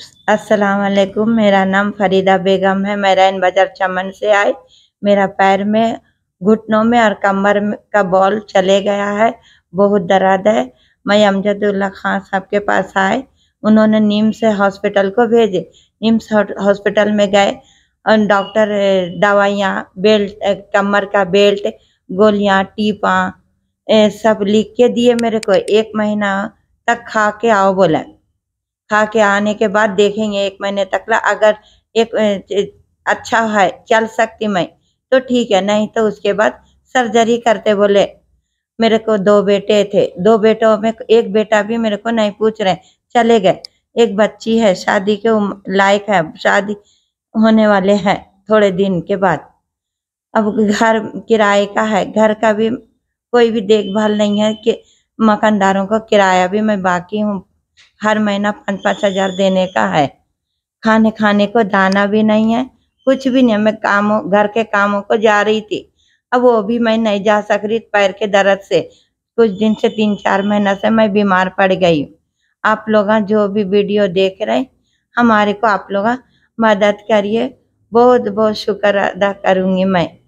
वालेकुम मेरा नाम फरीदा बेगम है मैं रैन बाजार चमन से आई मेरा पैर में घुटनों में और कमर का बॉल चले गया है बहुत दर्द है मैं अमजदुल्ला खान साहब के पास आए उन्होंने नीम्स हॉस्पिटल को भेजे नीम्स हॉस्पिटल में गए और डॉक्टर दवाइयाँ बेल्ट कमर का बेल्ट गोलियाँ टीपा सब लिख के दिए मेरे को एक महीना तक खा के आओ बोला खा के आने के बाद देखेंगे एक महीने तक ला अगर एक अच्छा है चल सकती मैं तो ठीक है नहीं तो उसके बाद सर्जरी करते बोले मेरे को दो बेटे थे दो बेटों में एक बेटा भी मेरे को नहीं पूछ रहे चले गए एक बच्ची है शादी के लायक है शादी होने वाले हैं थोड़े दिन के बाद अब घर किराए का है घर का भी कोई भी देखभाल नहीं है कि मकानदारों को किराया भी मैं बाकी हूँ हर महीना पाँच पाँच हजार देने का है खाने खाने को दाना भी नहीं है कुछ भी नहीं मैं कामों घर के कामों को जा रही थी अब वो भी मैं नहीं जा सक रही पैर के दर्द से कुछ दिन से तीन चार महीना से मैं बीमार पड़ गई आप लोग जो भी वीडियो देख रहे हमारे को आप लोग मदद करिए बहुत बहुत शुक्र अदा करूँगी मैं